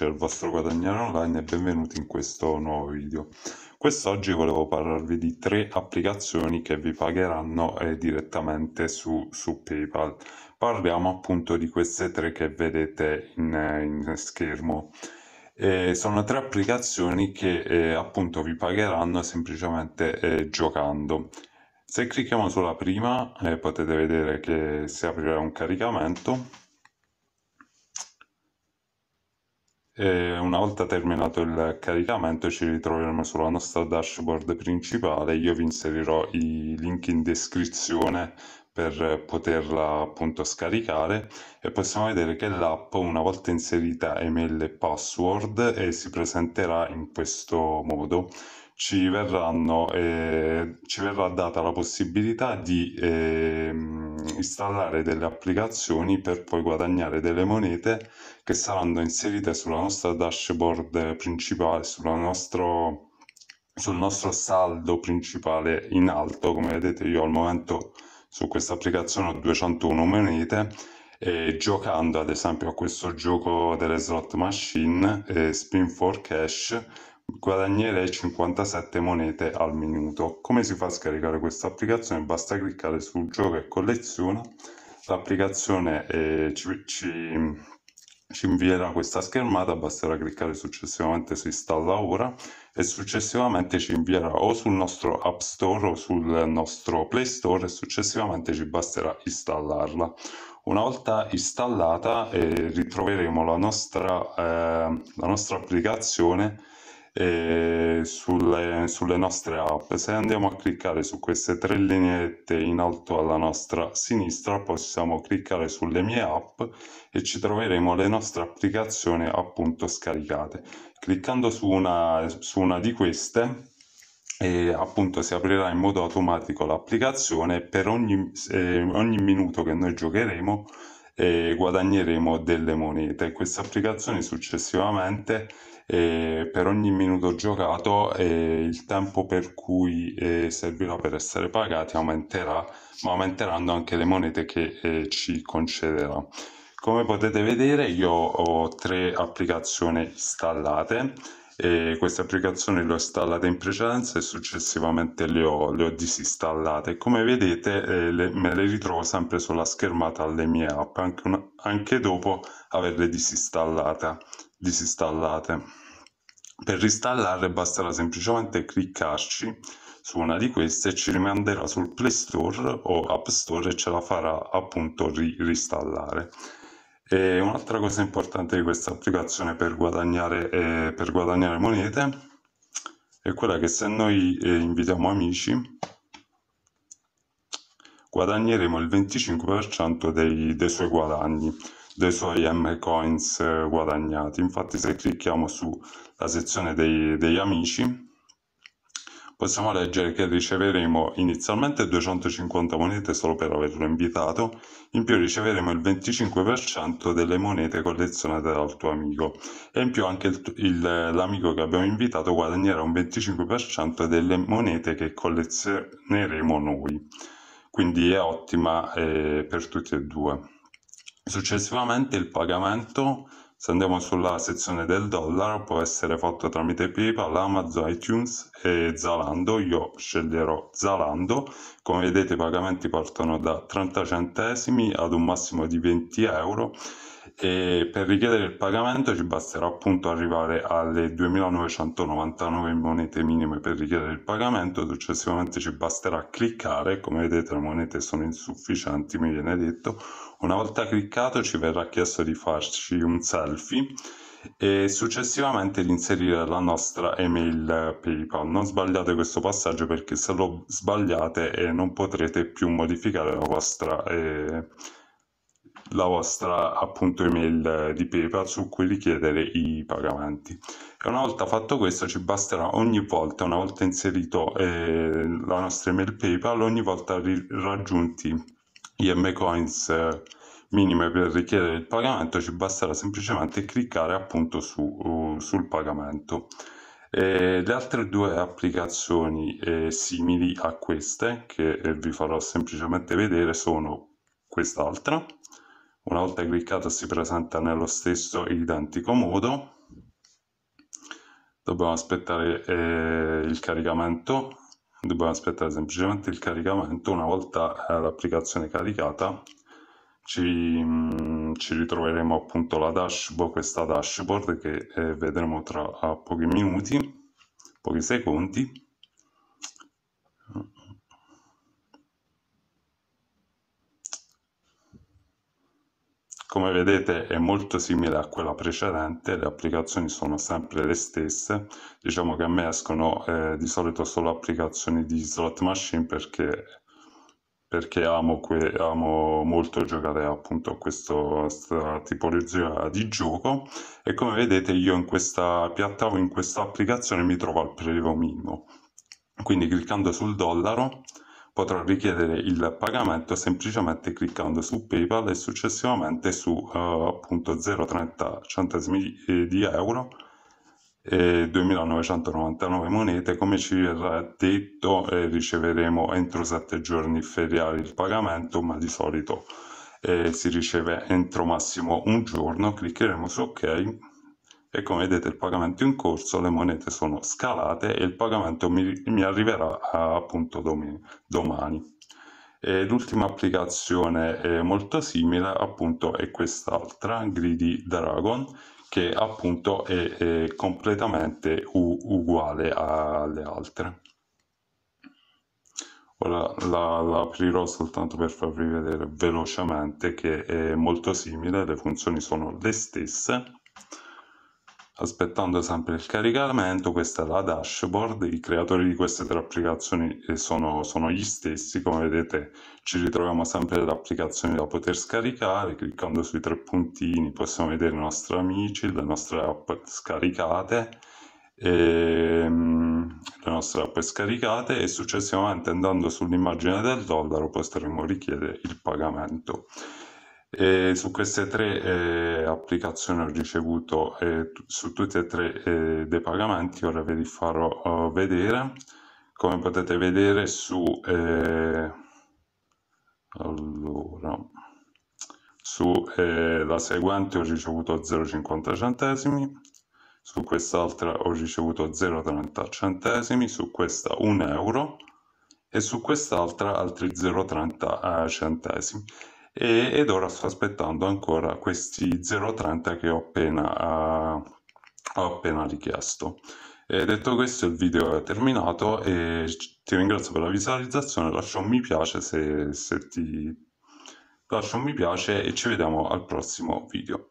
piacere il vostro guadagnare online e benvenuti in questo nuovo video. Quest'oggi volevo parlarvi di tre applicazioni che vi pagheranno eh, direttamente su, su, PayPal. Parliamo appunto di queste tre che vedete in, in schermo. Eh, sono tre applicazioni che eh, appunto vi pagheranno semplicemente eh, giocando. Se clicchiamo sulla prima eh, potete vedere che si aprirà un caricamento E una volta terminato il caricamento ci ritroveremo sulla nostra dashboard principale, io vi inserirò i link in descrizione per poterla appunto scaricare e possiamo vedere che l'app una volta inserita email e password eh, si presenterà in questo modo ci, verranno, eh, ci verrà data la possibilità di eh, installare delle applicazioni per poi guadagnare delle monete che saranno inserite sulla nostra dashboard principale, nostro, sul nostro saldo principale in alto. Come vedete io al momento su questa applicazione ho 201 monete e giocando ad esempio a questo gioco delle slot machine eh, Spin for Cash guadagnerei 57 monete al minuto. Come si fa a scaricare questa applicazione? Basta cliccare su gioca e colleziona, l'applicazione eh, ci, ci, ci, invierà questa schermata, basterà cliccare successivamente su installa ora e successivamente ci invierà o sul nostro App Store o sul nostro Play Store e successivamente ci basterà installarla. Una volta installata eh, ritroveremo la nostra, eh, la nostra applicazione eh, sulle, sulle, nostre app. Se andiamo a cliccare su queste tre lineette in alto alla nostra sinistra, possiamo cliccare sulle mie app e ci troveremo le nostre applicazioni appunto scaricate. Cliccando su una, su una di queste, e appunto si aprirà in modo automatico l'applicazione e per ogni, eh, ogni minuto che noi giocheremo eh, guadagneremo delle monete queste applicazioni successivamente eh, per ogni minuto giocato eh, il tempo per cui eh, servirà per essere pagati aumenterà, ma aumenteranno anche le monete che eh, ci concederà. Come potete vedere io ho tre applicazioni installate e queste applicazioni le ho installate in precedenza e successivamente le ho, le ho disinstallate. Come vedete eh, le, me le ritrovo sempre sulla schermata alle mie app, anche, una, anche dopo averle disinstallate. disinstallate. Per ristallarle basterà semplicemente cliccarci su una di queste e ci rimanderà sul Play Store o App Store e ce la farà appunto ristallare. E un'altra cosa importante di questa applicazione per guadagnare, eh, per guadagnare monete è quella che se noi eh, invitiamo amici guadagneremo il 25% dei, dei suoi guadagni dei suoi M coins eh, guadagnati. Infatti se clicchiamo sulla sezione dei, degli amici possiamo leggere che riceveremo inizialmente 250 monete solo per averlo invitato, in più riceveremo il 25% delle monete collezionate dal tuo amico e in più anche l'amico che abbiamo invitato guadagnerà un 25% delle monete che collezioneremo noi. Quindi è ottima eh, per tutti e due. Successivamente il pagamento, se andiamo sulla sezione del dollaro, può essere fatto tramite PayPal, Amazon, iTunes e Zalando. Io sceglierò Zalando. Come vedete i pagamenti partono da 30 centesimi ad un massimo di 20 euro e per richiedere il pagamento ci basterà appunto arrivare alle 2999 monete minime per richiedere il pagamento successivamente ci basterà cliccare come vedete le monete sono insufficienti mi viene detto una volta cliccato ci verrà chiesto di farci un selfie e successivamente di inserire la nostra email PayPal. Non sbagliate questo passaggio perché se lo sbagliate eh, non potrete più modificare la vostra eh, la vostra appunto email di PayPal su cui richiedere i pagamenti. E una volta fatto questo ci basterà ogni volta, una volta inserito eh, la nostra email PayPal, ogni volta ri- raggiunti gli mcoins eh, minime per richiedere il pagamento, ci basterà semplicemente cliccare appunto su, uh, sul pagamento. E le altre due applicazioni eh, simili a queste che vi farò semplicemente vedere sono quest'altra una volta cliccato si presenta nello stesso identico modo. Dobbiamo aspettare eh, il caricamento, dobbiamo aspettare semplicemente il caricamento. Una volta eh, l'applicazione caricata ci, mh, mm, ci, ritroveremo appunto la dashboard, questa dashboard che eh, vedremo tra pochi minuti, pochi secondi Come vedete è molto simile a quella precedente, le applicazioni sono sempre le stesse, diciamo che a me escono eh, di solito solo applicazioni di slot machine perché, perché amo, que- amo molto giocare appunto a questa tipologia di gioco e come vedete io in questa piattaforma, in questa applicazione mi trovo al prelievo minimo. Quindi cliccando sul dollaro potrò richiedere il pagamento semplicemente cliccando su PayPal e successivamente su eh, appunto 0,30 centesimi eh, di euro e 2999 monete come ci verrà detto eh, riceveremo entro 7 giorni feriali il pagamento ma di solito eh, si riceve entro massimo un giorno cliccheremo su ok e come vedete il pagamento è in corso, le monete sono scalate e il pagamento mi, mi arriverà eh, appunto dom domani. l'ultima applicazione molto simile appunto è quest'altra, Greedy Dragon, che appunto è, è completamente uguale alle altre. Ora la, la, aprirò soltanto per farvi vedere velocemente che è molto simile, le funzioni sono le stesse aspettando sempre il caricamento, questa è la dashboard, i creatori di queste tre applicazioni eh, sono, sono gli stessi, come vedete ci ritroviamo sempre le applicazioni da poter scaricare, cliccando sui tre puntini possiamo vedere i nostri amici, le nostre app scaricate, e, ehm, le nostre app scaricate e successivamente andando sull'immagine del dollaro potremo richiedere il pagamento. E su queste tre eh, applicazioni ho ricevuto eh, su tutte e tre eh, dei pagamenti, ora ve li farò oh, vedere. Come potete vedere su, eh, allora, sulla eh, seguente ho ricevuto 0,50 centesimi, su quest'altra ho ricevuto 0,30 centesimi, su questa 1 euro e su quest'altra altri 0,30 centesimi e, ed ora sto aspettando ancora questi 0,30 che ho appena, uh, ho appena richiesto. E detto questo il video è terminato e ti ringrazio per la visualizzazione, lascia un mi piace se, se ti lascia un mi piace e ci vediamo al prossimo video.